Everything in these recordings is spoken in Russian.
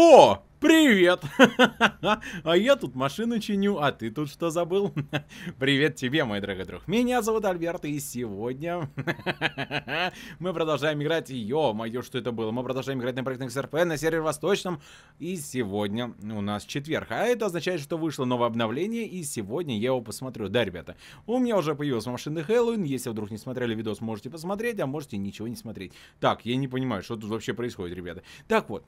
О, Привет! А я тут машину чиню, а ты тут что забыл? Привет тебе, мой дорогой друг. Меня зовут Альберт, и сегодня мы продолжаем играть. Ё-моё, что это было? Мы продолжаем играть на проектных СРП на сервере Восточном. И сегодня у нас четверг. А это означает, что вышло новое обновление, и сегодня я его посмотрю. Да, ребята, у меня уже появилась машина Хэллоуин. Если вдруг не смотрели видос, можете посмотреть, а можете ничего не смотреть. Так, я не понимаю, что тут вообще происходит, ребята. Так вот,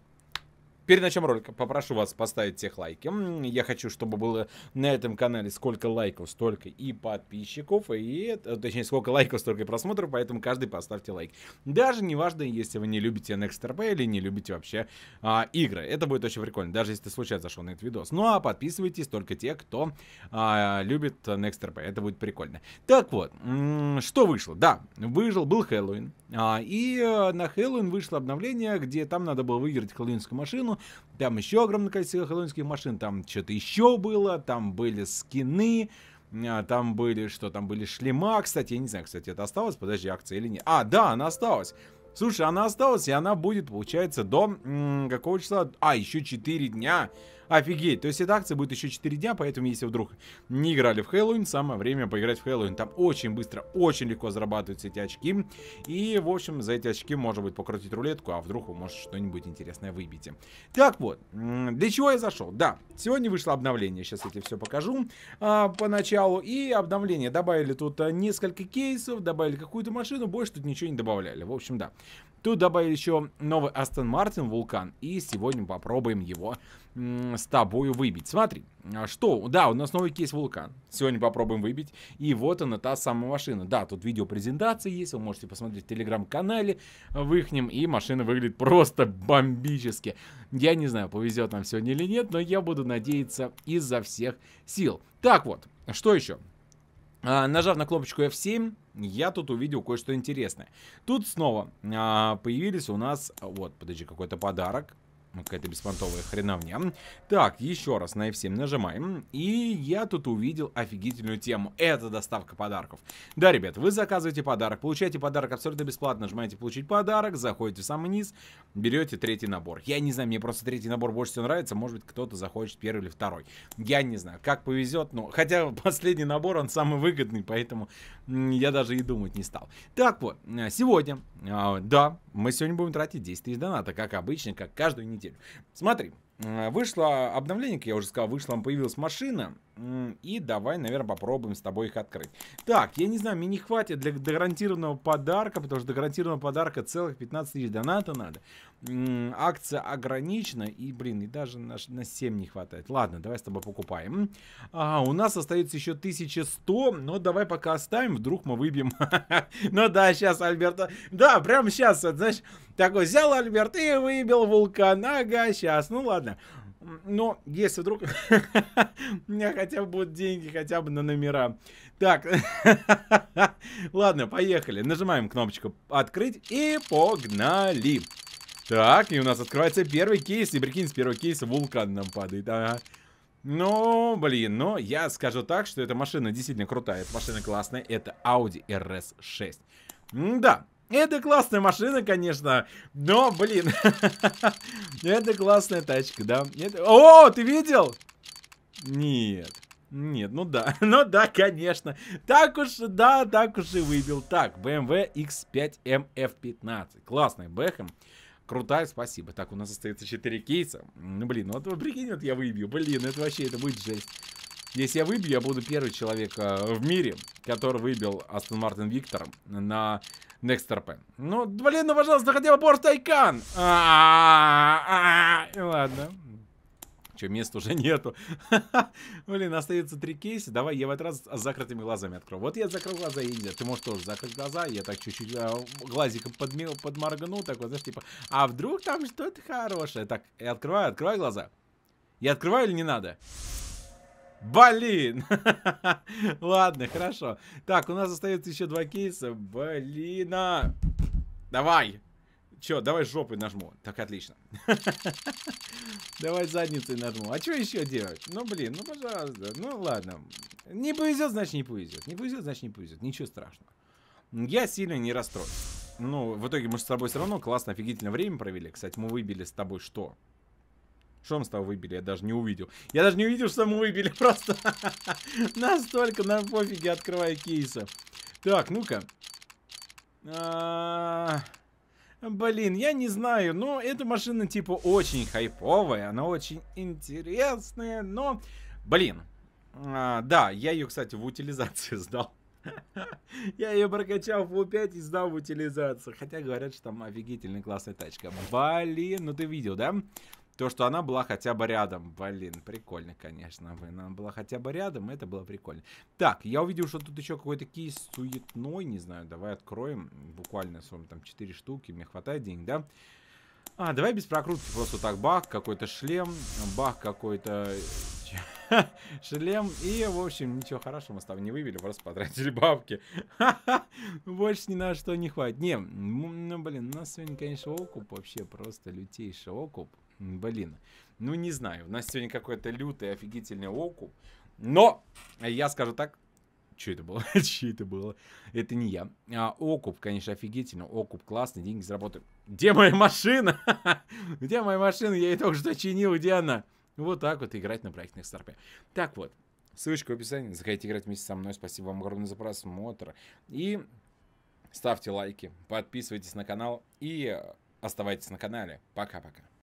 Перед началом ролика попрошу вас поставить тех лайки. Я хочу, чтобы было на этом канале сколько лайков, столько и подписчиков, и, э, точнее, сколько лайков, столько и просмотров, поэтому каждый поставьте лайк. Даже неважно, если вы не любите NextRP или не любите вообще а, игры. Это будет очень прикольно, даже если ты случайно зашел на этот видос. Ну а подписывайтесь только те, кто а, любит NextRP. Это будет прикольно. Так вот, что вышло? Да, выжил, был Хэллоуин. А, и э, на Хэллоуин вышло обновление, где там надо было выиграть хэллоуинскую машину, машину, там еще огромное количество хэллоуинских машин, там что-то еще было, там были скины, а, там были, что там были шлема, кстати, я не знаю, кстати, это осталось, подожди, акция или нет. А, да, она осталась. Слушай, она осталась, и она будет, получается, до м -м, какого числа? А, еще 4 дня Офигеть. То есть эта акция будет еще 4 дня, поэтому если вдруг не играли в Хэллоуин, самое время поиграть в Хэллоуин. Там очень быстро, очень легко зарабатываются эти очки. И, в общем, за эти очки может быть покрутить рулетку, а вдруг вы, может, что-нибудь интересное выбьете. Так вот, для чего я зашел? Да, сегодня вышло обновление. Сейчас я тебе все покажу а, поначалу. И обновление. Добавили тут э, несколько кейсов, добавили какую-то машину, больше тут ничего не добавляли. В общем, да. Тут добавили еще новый Астон Мартин Вулкан. И сегодня попробуем его с тобою выбить. Смотри, а что? Да, у нас новый кейс вулкан. Сегодня попробуем выбить. И вот она, та самая машина. Да, тут видео презентации есть, вы можете посмотреть в телеграм-канале в ихнем. И машина выглядит просто бомбически. Я не знаю, повезет нам сегодня или нет, но я буду надеяться изо всех сил. Так вот, что еще? А, нажав на кнопочку F7, я тут увидел кое-что интересное. Тут снова а, появились у нас, вот, подожди, какой-то подарок. Ну, какая-то беспонтовая хреновня. Так, еще раз на F7 нажимаем. И я тут увидел офигительную тему. Это доставка подарков. Да, ребят, вы заказываете подарок, получаете подарок абсолютно бесплатно. Нажимаете «Получить подарок», заходите в самый низ, берете третий набор. Я не знаю, мне просто третий набор больше всего нравится. Может быть, кто-то захочет первый или второй. Я не знаю, как повезет. Но хотя последний набор, он самый выгодный, поэтому я даже и думать не стал. Так вот, э, сегодня, а, да, мы сегодня будем тратить 10 тысяч доната, как обычно, как каждую неделю неделю. Смотри, э, вышло обновление, как я уже сказал, вышла, появилась машина, и давай, наверное, попробуем с тобой их открыть. Так, я не знаю, мне не хватит для гарантированного подарка, потому что для гарантированного подарка целых 15 тысяч доната надо. Акция ограничена, и, блин, и даже на, на 7 не хватает. Ладно, давай с тобой покупаем. А, у нас остается еще 1100, но давай пока оставим, вдруг мы выбьем. Ну да, сейчас, Альберта. Да, прямо сейчас, знаешь, такой взял Альберт и выбил вулкан. Ага, сейчас, ну ладно. Но если вдруг у меня хотя бы будут деньги, хотя бы на номера. Так, ладно, поехали. Нажимаем кнопочку «Открыть» и погнали. Так, и у нас открывается первый кейс. И прикинь, с первого кейса вулкан нам падает. Ага. Ну, блин, но ну, я скажу так, что эта машина действительно крутая. Эта машина классная. Это Audi RS6. М да, это классная машина, конечно, но, блин, это классная тачка, да? О, ты видел? Нет. Нет, ну да, ну да, конечно. Так уж, да, так уж и выбил. Так, BMW X5 MF15. Классная бэхом. Крутая, спасибо. Так, у нас остается 4 кейса. Ну, блин, ну вот вы прикинь, вот я выбью. Блин, это вообще, это будет жесть. Если я выбью, я буду первый человек э, в мире, который выбил Астон Мартин Виктор на NextRP. Ну, блин, ну, пожалуйста, хотя бы Порт Тайкан! А, а, а, ладно. Че, места уже нету. блин, остается три кейса. Давай я в этот раз с закрытыми глазами открою. Вот я закрыл глаза, Индия. Ты можешь тоже закрыть глаза. Я так чуть-чуть э, глазиком подми, подморгнул. Так вот, знаешь, типа, а вдруг там что-то хорошее? Так, я открываю, открывай глаза. Я открываю или не надо? Блин! Ладно, хорошо. Так, у нас остается еще два кейса. Блин! А... Давай! Че, давай жопой нажму. Так, отлично. Давай задницей нажму. А что еще делать? Ну, блин, ну, пожалуйста. Ну, ладно. Не повезет, значит, не повезет. Не повезет, значит, не повезет. Ничего страшного. Я сильно не расстроен. Ну, в итоге мы с тобой все равно классно, офигительно время провели. Кстати, мы выбили с тобой что? Что мы с того выбили? Я даже не увидел. Я даже не увидел, что мы выбили. Просто настолько на пофиге открываю кейса. Так, ну-ка. А, блин, я не знаю, но эта машина типа очень хайповая, она очень интересная, но... Блин, а, да, я ее, кстати, в утилизацию сдал. Я ее прокачал в У5 и сдал в утилизацию. Хотя говорят, что там офигительно классная тачка. Блин, ну ты видел, да? То, что она была хотя бы рядом. Блин, прикольно, конечно. Она была хотя бы рядом, это было прикольно. Так, я увидел, что тут еще какой-то кейс суетной, не знаю. Давай откроем. Буквально, с вами там 4 штуки. Мне хватает денег, да? А, давай без прокрутки. Просто так, бах, какой-то шлем. Бах, какой-то шлем. И, в общем, ничего хорошего мы с тобой не вывели, просто потратили бабки. Больше ни на что не хватит. Не, ну, блин, у нас сегодня, конечно, окуп вообще просто лютейший окуп. Блин, ну не знаю. У нас сегодня какой-то лютый, офигительный окуп. Но я скажу так, что это было? что это было? Это не я. А, окуп, конечно, офигительно. Окуп классный, деньги заработаю. Где моя машина? где моя машина? Я ее только что чинил, где она? Вот так вот играть на проектных старпе. Так вот, ссылочка в описании. Заходите играть вместе со мной. Спасибо вам огромное за просмотр. И ставьте лайки, подписывайтесь на канал и оставайтесь на канале. Пока-пока.